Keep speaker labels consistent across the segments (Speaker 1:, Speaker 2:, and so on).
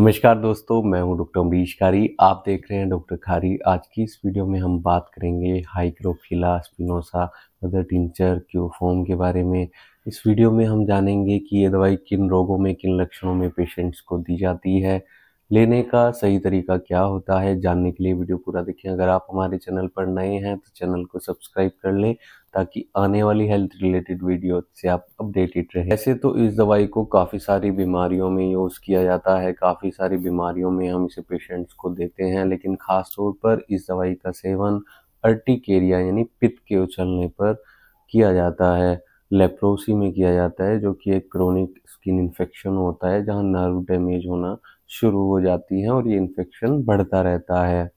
Speaker 1: नमस्कार दोस्तों मैं हूं डॉक्टर अम्बरीश खारी आप देख रहे हैं डॉक्टर खारी आज की इस वीडियो में हम बात करेंगे हाइक्रोफिला स्पिनोसा मदर टिंचर क्यूफोम के बारे में इस वीडियो में हम जानेंगे कि ये दवाई किन रोगों में किन लक्षणों में पेशेंट्स को दी जाती है लेने का सही तरीका क्या होता है जानने के लिए वीडियो पूरा देखें अगर आप हमारे चैनल पर नए हैं तो चैनल को सब्सक्राइब कर लें ताकि आने वाली हेल्थ रिलेटेड वीडियो से आप अपडेटेड रहे ऐसे तो इस दवाई को काफ़ी सारी बीमारियों में यूज़ किया जाता है काफ़ी सारी बीमारियों में हम इसे पेशेंट्स को देते हैं लेकिन ख़ास तौर पर इस दवाई का सेवन अर्टिकेरिया यानी पित्त के उछलने पर किया जाता है लेप्रोसी में किया जाता है जो कि एक क्रोनिक स्किन इन्फेक्शन होता है जहाँ नर्व डैमेज होना शुरू हो जाती है और ये इन्फेक्शन बढ़ता रहता है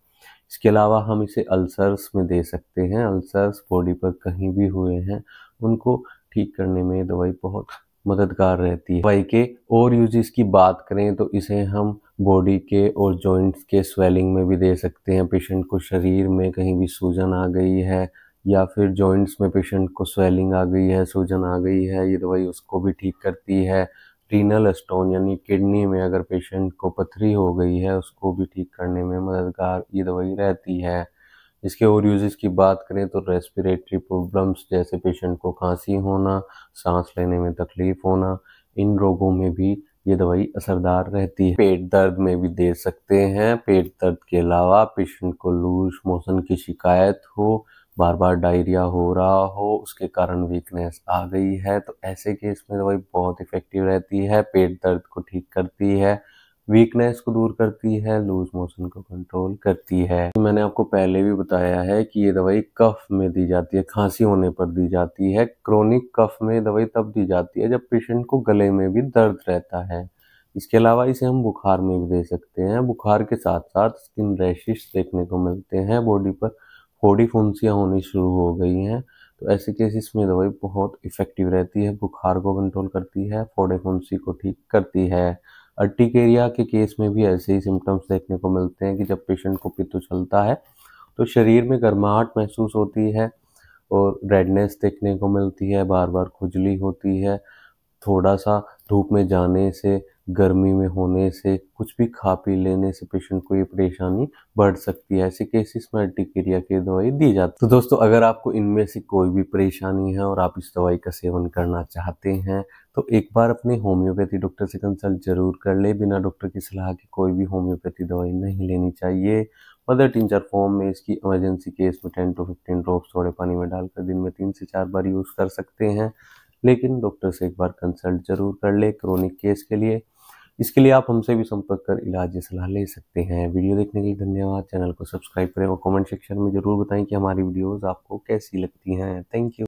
Speaker 1: इसके अलावा हम इसे अल्सर्स में दे सकते हैं अल्सर्स बॉडी पर कहीं भी हुए हैं उनको ठीक करने में दवाई बहुत मददगार रहती है दवाई के और यूजेस की बात करें तो इसे हम बॉडी के और जॉइंट्स के स्वेलिंग में भी दे सकते हैं पेशेंट को शरीर में कहीं भी सूजन आ गई है या फिर जॉइंट्स में पेशेंट को स्वेलिंग आ गई है सूजन आ गई है ये दवाई उसको भी ठीक करती है रीनल स्टोन यानी किडनी में अगर पेशेंट को पथरी हो गई है उसको भी ठीक करने में मददगार ये दवाई रहती है इसके और यूजेस की बात करें तो रेस्पिरेटरी प्रॉब्लम्स जैसे पेशेंट को खांसी होना सांस लेने में तकलीफ होना इन रोगों में भी ये दवाई असरदार रहती है पेट दर्द में भी दे सकते हैं पेट दर्द के अलावा पेशेंट को लूज मोशन की शिकायत हो बार बार डायरिया हो रहा हो उसके कारण वीकनेस आ गई है तो ऐसे केस में दवाई तो बहुत इफ़ेक्टिव रहती है पेट दर्द को ठीक करती है वीकनेस को दूर करती है लूज मोशन को कंट्रोल करती है मैंने आपको पहले भी बताया है कि ये दवाई कफ में दी जाती है खांसी होने पर दी जाती है क्रोनिक कफ में दवाई तब दी जाती है जब पेशेंट को गले में भी दर्द रहता है इसके अलावा इसे हम बुखार में भी दे सकते हैं बुखार के साथ साथ स्किन रैशेस देखने को मिलते हैं बॉडी पर फोड़ी फुंसियाँ होनी शुरू हो गई हैं तो ऐसे केसेस में दवाई बहुत इफ़ेक्टिव रहती है बुखार को कंट्रोल करती है फोड़े फुंसी को ठीक करती है अर्टिकेरिया के केस में भी ऐसे ही सिम्टम्स देखने को मिलते हैं कि जब पेशेंट को पित्त चलता है तो शरीर में गर्माहट महसूस होती है और रेडनेस देखने को मिलती है बार बार खुजली होती है थोड़ा सा धूप में जाने से गर्मी में होने से कुछ भी खा पी लेने से पेशेंट को ये परेशानी बढ़ सकती है ऐसे केसेस में एंटीकेरिया की दवाई दी जाती है तो दोस्तों अगर आपको इनमें से कोई भी परेशानी है और आप इस दवाई का सेवन करना चाहते हैं तो एक बार अपने होम्योपैथी डॉक्टर से कंसल्ट जरूर कर ले बिना डॉक्टर की सलाह के कोई भी होम्योपैथी दवाई नहीं लेनी चाहिए मदर चार फॉर्म में इसकी इमरजेंसी केस में टेन टू फिफ्टीन ड्रॉप्स थोड़े पानी में डालकर दिन में तीन से चार बार यूज़ कर सकते हैं लेकिन डॉक्टर से एक बार कंसल्ट जरूर कर ले क्रोनिक केस के लिए इसके लिए आप हमसे भी संपर्क कर इलाज या सलाह ले सकते हैं वीडियो देखने के लिए धन्यवाद चैनल को सब्सक्राइब करें और कमेंट सेक्शन में ज़रूर बताएं कि हमारी वीडियोस आपको कैसी लगती हैं थैंक यू